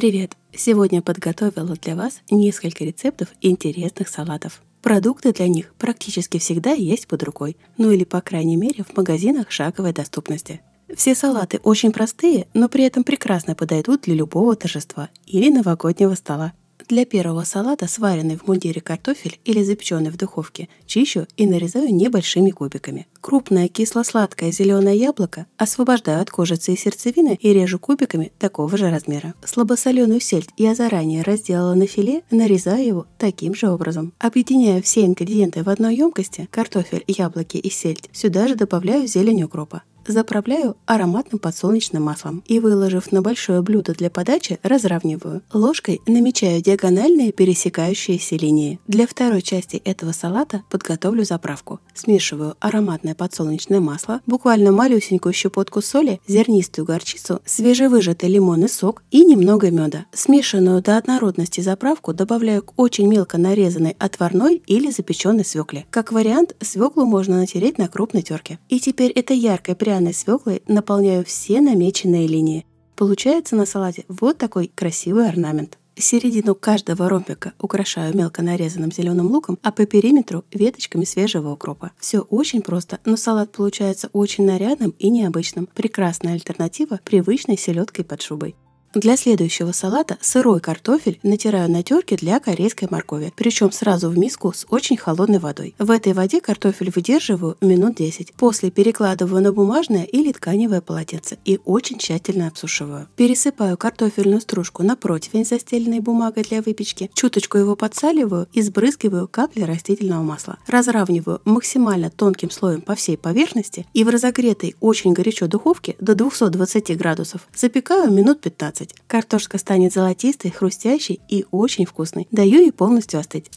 Привет! Сегодня подготовила для вас несколько рецептов интересных салатов. Продукты для них практически всегда есть под рукой, ну или по крайней мере в магазинах шаговой доступности. Все салаты очень простые, но при этом прекрасно подойдут для любого торжества или новогоднего стола для первого салата сваренный в мундире картофель или запеченный в духовке, чищу и нарезаю небольшими кубиками. Крупное кисло-сладкое зеленое яблоко освобождаю от кожицы и сердцевины и режу кубиками такого же размера. Слабосоленую сельдь я заранее разделала на филе, нарезаю его таким же образом. Объединяю все ингредиенты в одной емкости – картофель, яблоки и сельдь. Сюда же добавляю зелень укропа. Заправляю ароматным подсолнечным маслом и, выложив на большое блюдо для подачи, разравниваю. Ложкой намечаю диагональные пересекающиеся линии. Для второй части этого салата подготовлю заправку. Смешиваю ароматное подсолнечное масло, буквально малюсенькую щепотку соли, зернистую горчицу, свежевыжатый лимонный сок и немного меда. Смешанную до однородности заправку добавляю к очень мелко нарезанной отварной или запеченной свекле. Как вариант, свеклу можно натереть на крупной терке. И теперь это яркое пряное пряной свеклой наполняю все намеченные линии. Получается на салате вот такой красивый орнамент. Середину каждого ромбика украшаю мелко нарезанным зеленым луком, а по периметру веточками свежего укропа. Все очень просто, но салат получается очень нарядным и необычным. Прекрасная альтернатива привычной селедкой под шубой. Для следующего салата сырой картофель натираю на терке для корейской моркови, причем сразу в миску с очень холодной водой. В этой воде картофель выдерживаю минут 10. После перекладываю на бумажное или тканевое полотенце и очень тщательно обсушиваю. Пересыпаю картофельную стружку на противень, застеленной бумагой для выпечки, чуточку его подсаливаю и сбрызгиваю капли растительного масла. Разравниваю максимально тонким слоем по всей поверхности и в разогретой очень горячо духовке до 220 градусов запекаю минут 15. Картошка станет золотистой, хрустящей и очень вкусной. Даю ей полностью остыть.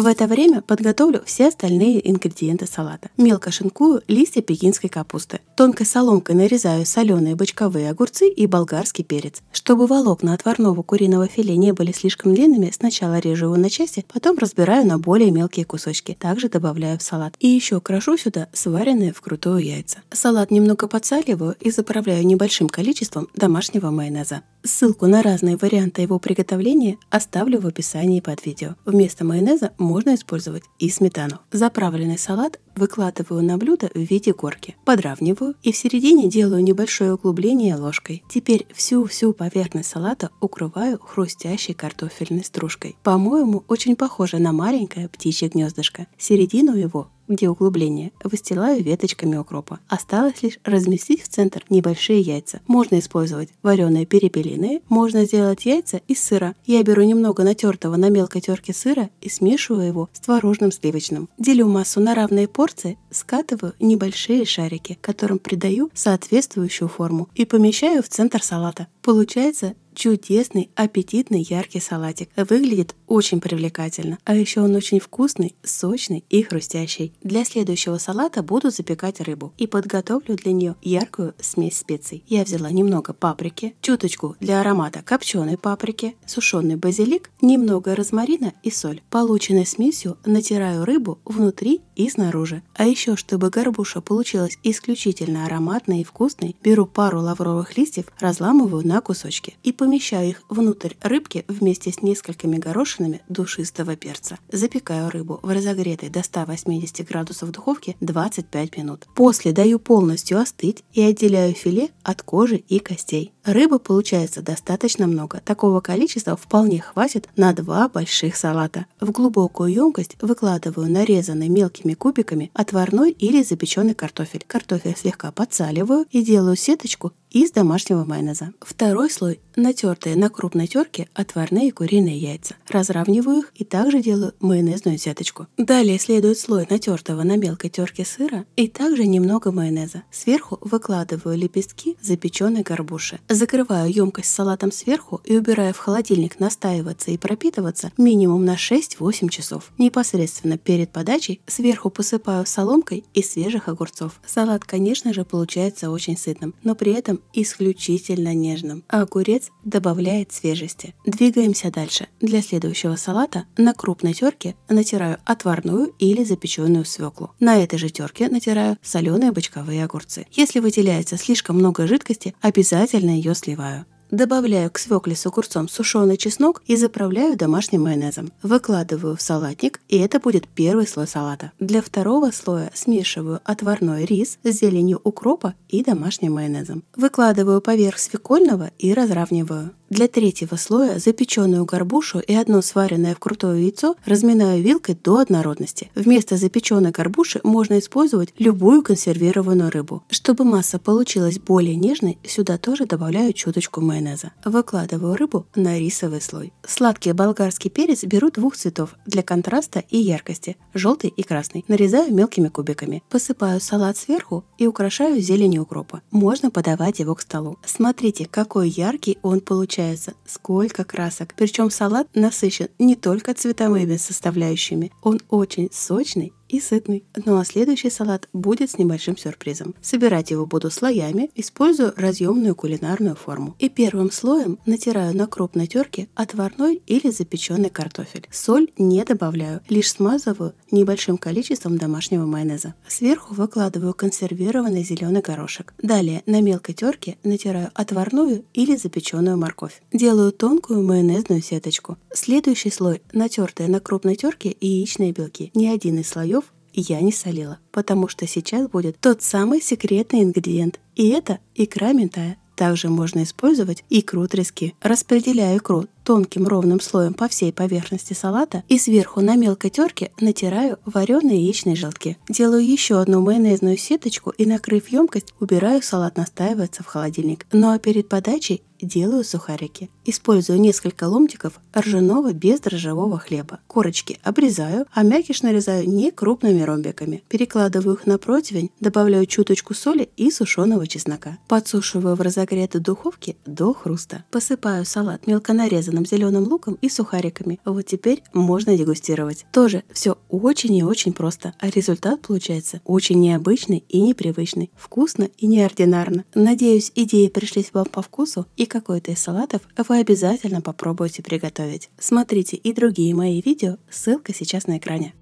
В это время подготовлю все остальные ингредиенты салата. Мелко шинкую листья пекинской капусты. Тонкой соломкой нарезаю соленые бочковые огурцы и болгарский перец. Чтобы волокна отварного куриного филе не были слишком длинными, сначала режу его на части, потом разбираю на более мелкие кусочки. Также добавляю в салат. И еще крошу сюда сваренные вкрутую яйца. Салат немного подсаливаю и заправляю небольшим количеством домашнего майонеза. Ссылку на разные варианты его приготовления оставлю в описании под видео. Вместо майонеза можно использовать и сметану. Заправленный салат выкладываю на блюдо в виде горки, подравниваю и в середине делаю небольшое углубление ложкой. Теперь всю-всю поверхность салата укрываю хрустящей картофельной стружкой. По-моему, очень похоже на маленькое птичье гнездышко. Середину его где углубление, выстилаю веточками укропа. Осталось лишь разместить в центр небольшие яйца. Можно использовать вареные перепелиные, можно сделать яйца из сыра. Я беру немного натертого на мелкой терке сыра и смешиваю его с творожным сливочным. Делю массу на равные порции, скатываю небольшие шарики, которым придаю соответствующую форму и помещаю в центр салата. Получается чудесный, аппетитный, яркий салатик. Выглядит очень привлекательно. А еще он очень вкусный, сочный и хрустящий. Для следующего салата буду запекать рыбу и подготовлю для нее яркую смесь специй. Я взяла немного паприки, чуточку для аромата копченой паприки, сушеный базилик, немного розмарина и соль. Полученной смесью натираю рыбу внутри и снаружи. А еще, чтобы горбуша получилась исключительно ароматной и вкусной, беру пару лавровых листьев, разламываю на кусочки и помещаю их внутрь рыбки вместе с несколькими горошинами душистого перца. Запекаю рыбу в разогретой до 180 градусов духовке 25 минут. После даю полностью остыть и отделяю филе от кожи и костей. Рыбы получается достаточно много. Такого количества вполне хватит на два больших салата. В глубокую емкость выкладываю нарезанный мелкими кубиками отварной или запеченный картофель. Картофель слегка подсаливаю и делаю сеточку из домашнего майонеза. Второй слой на натертые на крупной терке отварные куриные яйца. Разравниваю их и также делаю майонезную сеточку. Далее следует слой натертого на мелкой терке сыра и также немного майонеза. Сверху выкладываю лепестки запеченной горбуши. Закрываю емкость с салатом сверху и убираю в холодильник настаиваться и пропитываться минимум на 6-8 часов. Непосредственно перед подачей сверху посыпаю соломкой из свежих огурцов. Салат, конечно же, получается очень сытным, но при этом исключительно нежным. А огурец добавляет свежести. Двигаемся дальше. Для следующего салата на крупной терке натираю отварную или запеченную свеклу. На этой же терке натираю соленые бочковые огурцы. Если выделяется слишком много жидкости, обязательно ее сливаю. Добавляю к свекле с огурцом сушеный чеснок и заправляю домашним майонезом. Выкладываю в салатник, и это будет первый слой салата. Для второго слоя смешиваю отварной рис с зеленью укропа и домашним майонезом. Выкладываю поверх свекольного и разравниваю. Для третьего слоя запеченную горбушу и одно сваренное вкрутое яйцо разминаю вилкой до однородности. Вместо запеченной горбуши можно использовать любую консервированную рыбу. Чтобы масса получилась более нежной, сюда тоже добавляю чуточку майонеза. Выкладываю рыбу на рисовый слой. Сладкий болгарский перец беру двух цветов для контраста и яркости – желтый и красный. Нарезаю мелкими кубиками. Посыпаю салат сверху и украшаю зеленью укропа. Можно подавать его к столу. Смотрите, какой яркий он получается получается. Сколько красок! Причем салат насыщен не только цветовыми составляющими, он очень сочный и сытный. Ну а следующий салат будет с небольшим сюрпризом. Собирать его буду слоями, используя разъемную кулинарную форму. И первым слоем натираю на крупной терке отварной или запеченный картофель. Соль не добавляю, лишь смазываю небольшим количеством домашнего майонеза. Сверху выкладываю консервированный зеленый горошек. Далее на мелкой терке натираю отварную или запеченную морковь. Делаю тонкую майонезную сеточку. Следующий слой натертые на крупной терке яичные белки. Ни один из слоев я не солила, потому что сейчас будет тот самый секретный ингредиент. И это икра ментая. Также можно использовать икру трески. Распределяю икру тонким ровным слоем по всей поверхности салата и сверху на мелкой терке натираю вареные яичные желтки. Делаю еще одну майонезную сеточку и накрыв емкость, убираю салат настаиваться в холодильник. Ну а перед подачей делаю сухарики. Использую несколько ломтиков ржаного без дрожжевого хлеба. Корочки обрезаю, а мякиш нарезаю не крупными ромбиками. Перекладываю их на противень, добавляю чуточку соли и сушеного чеснока. Подсушиваю в разогретой духовке до хруста. Посыпаю салат мелко нарезанным зеленым луком и сухариками. Вот теперь можно дегустировать. Тоже все очень и очень просто, а результат получается очень необычный и непривычный. Вкусно и неординарно. Надеюсь, идеи пришлись вам по вкусу и какой-то из салатов вы обязательно попробуйте приготовить. Смотрите и другие мои видео, ссылка сейчас на экране.